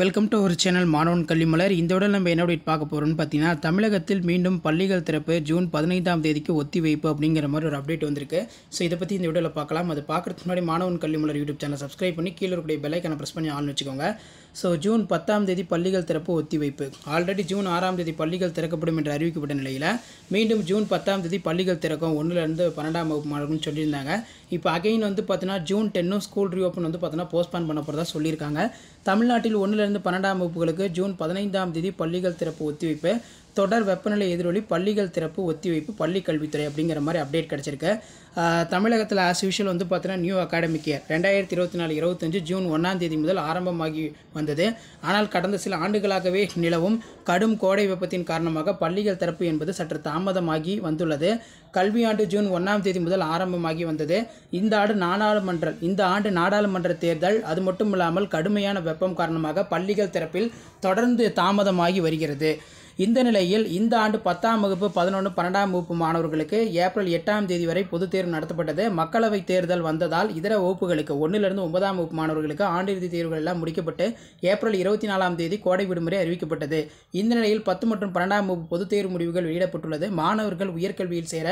welcome to ஒரு channel மாணவன் கல்விமலர் விட நம்ம என்ன அப்டேட் பார்க்க போகிறோம்னு பார்த்தீங்கன்னா தமிழகத்தில் மீண்டும் பள்ளிகள் திறப்பு ஜூன் பதினைந்தாம் தேதிக்கு ஒத்தி வைப்பு அப்படிங்கிற மாதிரி ஒரு அப்டேட் வந்திருக்கு ஸோ இதை பற்றி இந்த வீடியோவில் பார்க்கலாம் அது பார்க்குறதுக்கு முன்னாடி மாணவன் கல்விமலர் யூடியூப் சேனல் சப்ஸ்கிரைப் பண்ணி கீழே இருக்கக்கூடிய பெலைக்கான ப்ரெஸ் பண்ணி ஆள்னு வச்சுக்கோங்க ஸோ ஜூன் பத்தாம் தேதி பள்ளிகள் திறப்பு ஒத்திவைப்பு ஆல்ரெடி ஜூன் ஆறாம் தேதி பள்ளிகள் திறக்கப்படும் என்று அறிவிக்கப்பட்ட நிலையில் மீண்டும் ஜூன் பத்தாம் தேதி பள்ளிகள் திறக்கும் ஒன்றுலேருந்து பன்னெண்டாம் வகுப்பு மாணவர்கள்னு சொல்லியிருந்தாங்க இப்போ அகைன் வந்து பார்த்தீங்கன்னா ஜூன் டென்னும் ஸ்கூல் ரீஓப்பன் வந்து பார்த்தீங்கன்னா போஸ்ட்பான் பண்ண போகிறதா சொல்லியிருக்காங்க தமிழ்நாட்டில் ஒன்றுல ஒன்றிலிருந்து பன்னெண்டாம் வகுப்புகளுக்கு ஜூன் பதினைந்தாம் தேதி பள்ளிகள் திறப்பு ஒத்திவைப்பு தொடர் வெப்பநிலை எதிரொலி பள்ளிகள் திறப்பு ஒத்திவைப்பு பள்ளி கல்வித்துறை அப்படிங்கிற மாதிரி அப்டேட் கிடச்சிருக்கு தமிழகத்தில் ஆஸ் யூஷுவல் வந்து பார்த்தீங்கன்னா நியூ அகாடமிக் இயர் ரெண்டாயிரத்தி இருபத்தி நாலு இருபத்தஞ்சு ஜூன் ஒன்றாம் தேதி முதல் ஆரம்பமாகி வந்தது ஆனால் கடந்த சில ஆண்டுகளாகவே நிலவும் கடும் கோடை வெப்பத்தின் காரணமாக பள்ளிகள் திறப்பு என்பது சற்று தாமதமாகி வந்துள்ளது கல்வியாண்டு ஜூன் ஒன்றாம் தேதி முதல் ஆரம்பமாகி வந்தது இந்த ஆண்டு நாடாளுமன்ற இந்த ஆண்டு நாடாளுமன்ற தேர்தல் அது மட்டும் இல்லாமல் கடுமையான வெப்பம் காரணமாக பள்ளிகள் திறப்பில் தொடர்ந்து தாமதமாகி வருகிறது இந்த நிலையில் இந்த ஆண்டு பத்தாம் வகுப்பு பதினொன்று பன்னெண்டாம் வகுப்பு மாணவர்களுக்கு ஏப்ரல் எட்டாம் தேதி வரை பொதுத் தேர்வு நடத்தப்பட்டது மக்களவைத் தேர்தல் வந்ததால் இதர வகுப்புகளுக்கு ஒன்றிலிருந்து ஒன்பதாம் வகுப்பு மாணவர்களுக்கு ஆண்டிறுதி தேர்வுகள் எல்லாம் முடிக்கப்பட்டு ஏப்ரல் இருபத்தி நாலாம் தேதி கோடை விடுமுறை அறிவிக்கப்பட்டது இந்த நிலையில் பத்து மற்றும் பன்னெண்டாம் வகுப்பு பொதுத் தேர்வு முடிவுகள் வெளியிடப்பட்டுள்ளது மாணவர்கள் உயர்கல்வியில் சேர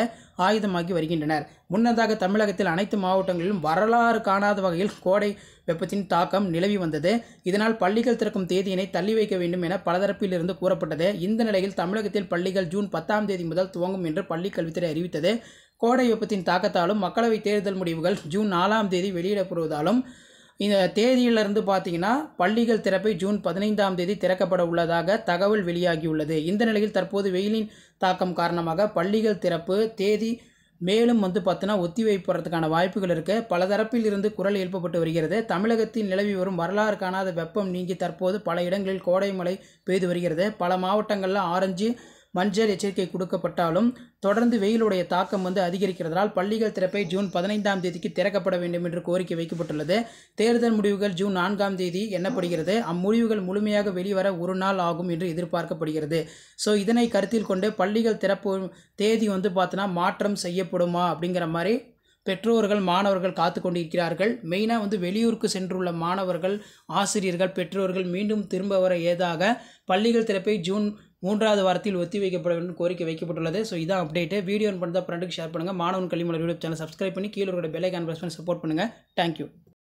ஆயுதமாகி வருகின்றனர் முன்னதாக தமிழகத்தில் அனைத்து மாவட்டங்களிலும் வரலாறு காணாத வகையில் கோடை வெப்பத்தின் தாக்கம் நிலவி வந்தது இதனால் பள்ளிகள் திறக்கும் தேதியினை தள்ளி வைக்க வேண்டும் என பலதரப்பில் இருந்து கூறப்பட்டது இந்த நிலையில் தமிழகத்தில் பள்ளிகள் ஜூன் பத்தாம் தேதி முதல் துவங்கும் என்று பள்ளிக் கல்வித்துறை அறிவித்தது கோடை வெப்பத்தின் தாக்கத்தாலும் மக்களவை தேர்தல் முடிவுகள் ஜூன் நாலாம் தேதி வெளியிடப்படுவதாலும் இந்த தேதியிலிருந்து பார்த்தீங்கன்னா பள்ளிகள் திறப்பை ஜூன் பதினைந்தாம் தேதி திறக்கப்பட உள்ளதாக தகவல் வெளியாகியுள்ளது இந்த நிலையில் தற்போது வெயிலின் தாக்கம் காரணமாக பள்ளிகள் திறப்பு தேதி மேலும் வந்து பார்த்தோன்னா ஒத்திவைப்படுறதுக்கான வாய்ப்புகள் இருக்குது பல தரப்பில் இருந்து குரல் எழுப்பப்பட்டு வருகிறது தமிழகத்தில் நிலவி வரும் வரலாறு காணாத வெப்பம் நீங்கி தற்போது பல இடங்களில் கோடை மழை பெய்து வருகிறது பல மாவட்டங்களில் ஆரஞ்சு மஞ்சள் எச்சரிக்கை கொடுக்கப்பட்டாலும் தொடர்ந்து வெயிலுடைய தாக்கம் வந்து அதிகரிக்கிறதால் பள்ளிகள் திறப்பை ஜூன் பதினைந்தாம் தேதிக்கு திறக்கப்பட வேண்டும் என்று கோரிக்கை வைக்கப்பட்டுள்ளது தேர்தல் முடிவுகள் ஜூன் நான்காம் தேதி எண்ணப்படுகிறது அம்முடிவுகள் முழுமையாக வெளிவர ஒரு நாள் ஆகும் என்று எதிர்பார்க்கப்படுகிறது ஸோ இதனை கருத்தில் கொண்டு பள்ளிகள் திறப்பு தேதி வந்து பார்த்தோன்னா மாற்றம் செய்யப்படுமா அப்படிங்கிற மாதிரி பெற்றோர்கள் மாணவர்கள் காத்து கொண்டிருக்கிறார்கள் மெயினாக வந்து வெளியூருக்கு சென்றுள்ள மாணவர்கள் ஆசிரியர்கள் பெற்றோர்கள் மீண்டும் திரும்ப வர ஏதாக பள்ளிகள் திறப்பை ஜூன் மூன்றாவது வாரத்தில் ஒத்திவைக்கப்பட வேண்டும் கோரிக்கை வைக்கப்பட்டுள்ளது ஸோ இதான் அப்டேட் வீடியோ பண்ணுறதா ஃப்ரெண்டுக்கு ஷேர் பண்ணுங்கள் மாணவன் கல்விமலர் யூடியூப் சேனல் சப்ஸ்கிரைப் பண்ணி கீழே இருக்கிற பெல்லைக்கான் ப்ரெஸ் பண்ணி சப்போர்ட் பண்ணுங்கள் தேங்க்யூ